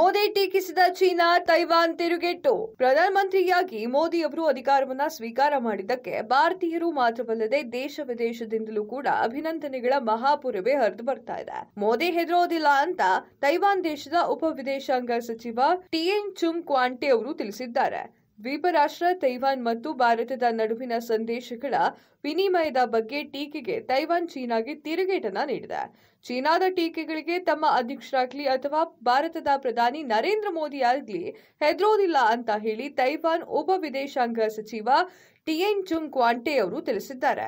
Modi ಟೀಕಿಸಿದ China Taiwan ತಿರುಗೇಟು ಪ್ರಧಾನಮಂತ್ರಿಯಾಗಿ ಮೋದಿ ಅವರು ಅಧಿಕಾರವನ್ನ ಸ್ವೀಕಾರ ಮಾಡಿದ್ದಕ್ಕೆ ಭಾರತೀಯರು ಮಾತ್ರವಲ್ಲದೆ ದೇಶ ವಿದೇಶದಿಂದಲೂ ಕೂಡ ಅಭಿನಂದನೆಗಳ ಮಹಾಪುರವೇ ಹರಿದು ಬರ್ತಾ ಇದೆ ಮೋದಿ ಹೆದರೋದಿಲ್ಲ ಅಂತ ತೈವಾನ್ ದೇಶದ ಉಪ ವಿದೇಶಾಂಗ ಸಚಿವ ಟಿಎನ್ ಚುಂಗ್ ಕ್ವಾಂಟೆ ಅವರು ತಿಳಿಸಿದ್ದಾರೆ ದ್ವೀಪ ರಾಷ್ಟ್ರ ತೈವಾನ್ ಮತ್ತು ಭಾರತದ ನಡುವಿನ ಸಂದೇಶಗಳ ವಿನಿಮಯದ ಬಗ್ಗೆ ಟೀಕೆಗೆ ತೈವಾನ್ ಚೀನಾಗೆ ತಿರುಗೇಟನ ನೀಡಿದೆ ಚೀನಾದ ಟೀಕೆಗಳಿಗೆ ತಮ್ಮ ಅಧ್ಯಕ್ಷರಾಗಲಿ ಅಥವಾ ಭಾರತದ ಪ್ರಧಾನಿ ನರೇಂದ್ರ ಮೋದಿ ಆಗಲಿ ಹೆದರೋದಿಲ್ಲ ಅಂತ ಹೇಳಿ ತೈವಾನ್ ಉಪ ವಿದೇಶಾಂಗ ಸಚಿವ ಟಿಎನ್ ಚುಂಗ್ ಕ್ವಾಂಟೆ ಅವರು ತಿಳಿಸಿದ್ದಾರೆ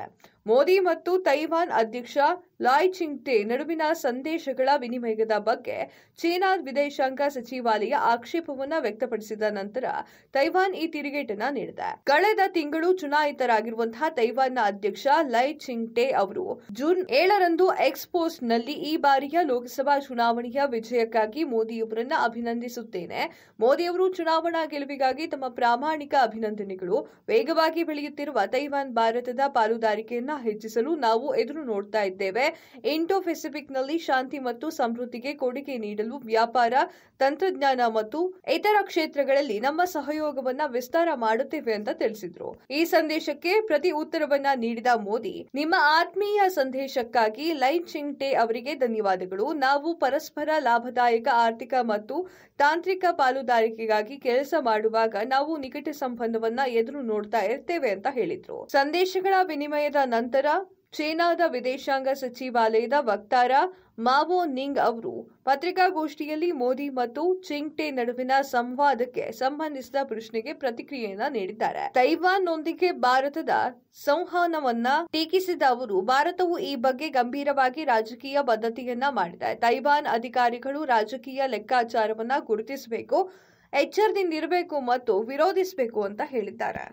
ಮೋದಿ ಮತ್ತು ತೈವಾನ್ ಅಧ್ಯಕ್ಷ ಲಾಯ್ ಚಿಂಗ್ಟೆ ನಡುವಿನ ಸಂದೇಶಗಳ ವಿನಿಮಯದ ಬಗ್ಗೆ ಚೀನಾ ವಿದೇಶಾಂಗ ಸಚಿವಾಲಯ ಆಕ್ಷೇಪವನ್ನು ವ್ಯಕ್ತಪಡಿಸಿದ ನಂತರ ತೈವಾನ್ ಈ ತಿರುಗೇಟನ್ನ ನೀಡಿದೆ ಕಳೆದ ತಿಂಗಳು ಚುನಾಯಿತರಾಗಿರುವಂತಹ ತೈವಾನ್ನ ಅಧ್ಯಕ್ಷ ಲೈ ಚಿಂಗ್ಟೆ ಅವರು ಜೂನ್ ಏಳರಂದು ಎಕ್ಸ್ಪೋಸ್ಟ್ನಲ್ಲಿ ಈ ಬಾರಿಯ ಲೋಕಸಭಾ ಚುನಾವಣೆಯ ವಿಜಯಕ್ಕಾಗಿ ಮೋದಿಯವರನ್ನ ಅಭಿನಂದಿಸುತ್ತೇನೆ ಮೋದಿಯವರು ಚುನಾವಣಾ ಗೆಲುವಿಗಾಗಿ ತಮ್ಮ ಪ್ರಾಮಾಣಿಕ ಅಭಿನಂದನೆಗಳು ವೇಗವಾಗಿ ಬೆಳೆಯುತ್ತಿರುವ ತೈವಾನ್ ಭಾರತದ ಪಾಲುದಾರಿಕೆಯನ್ನ ಹೆಚ್ಚಿಸಲು ನಾವು ಎದುರು ನೋಡ್ತಾ ಇದ್ದೇವೆ ಇಂಡೋ ಪೆಸಿಫಿಕ್ನಲ್ಲಿ ಶಾಂತಿ ಮತ್ತು ಸಮೃದ್ಧಿಗೆ ಕೊಡುಗೆ ನೀಡಲು ವ್ಯಾಪಾರ ತಂತ್ರಜ್ಞಾನ ಮತ್ತು ಇತರ ಕ್ಷೇತ್ರಗಳಲ್ಲಿ ನಮ್ಮ ಸಹಯೋಗವನ್ನ ವಿಸ್ತಾರ ಮಾಡುತ್ತೇವೆ ಅಂತ ತಿಳಿಸಿದ್ರು ಈ ಸಂದೇಶಕ್ಕೆ ಪ್ರತಿ ಉತ್ತರವನ್ನ ನೀಡಿದ ಮೋದಿ ನಿಮ್ಮ ಆತ್ಮೀಯ ಸಂದೇಶಕ್ಕಾಗಿ ಲೈ ಚಿಂಗ್ಟೆ ಅವರ ಅವರಿಗೆ ಧನ್ಯವಾದಗಳು ನಾವು ಪರಸ್ಪರ ಲಾಭದಾಯಕ ಆರ್ಥಿಕ ಮತ್ತು ತಾಂತ್ರಿಕ ಪಾಲುದಾರಿಕೆಗಾಗಿ ಕೆಲಸ ಮಾಡುವಾಗ ನಾವು ನಿಕಟ ಸಂಬಂಧವನ್ನ ಎದುರು ನೋಡ್ತಾ ಇರ್ತೇವೆ ಅಂತ ಹೇಳಿದ್ರು ಸಂದೇಶಗಳ ವಿನಿಮಯದ ನಂತರ ಚೀನಾದ ವಿದೇಶಾಂಗ ಸಚಿವಾಲಯದ ವಕ್ತಾರ ಮಾವೋ ನಿಂಗ್ ಅವರು ಪತ್ರಿಕಾಗೋಷ್ಠಿಯಲ್ಲಿ ಮೋದಿ ಮತ್ತು ಚಿಂಗ್ಟೆ ನಡುವಿನ ಸಂವಾದಕ್ಕೆ ಸಂಬಂಧಿಸಿದ ಪ್ರಶ್ನೆಗೆ ಪ್ರತಿಕ್ರಿಯೆಯನ್ನು ನೀಡಿದ್ದಾರೆ ನೊಂದಿಗೆ ಭಾರತದ ಸಂವಹನವನ್ನ ಟೀಕಿಸಿದ ಅವರು ಭಾರತವು ಈ ಬಗ್ಗೆ ಗಂಭೀರವಾಗಿ ರಾಜಕೀಯ ಬದ್ಧತೆಯನ್ನ ಮಾಡಿದೆ ತೈವಾನ್ ಅಧಿಕಾರಿಗಳು ರಾಜಕೀಯ ಲೆಕ್ಕಾಚಾರವನ್ನ ಗುರುತಿಸಬೇಕು ಎಚ್ಚರದಿಂದಿರಬೇಕು ಮತ್ತು ವಿರೋಧಿಸಬೇಕು ಅಂತ ಹೇಳಿದ್ದಾರೆ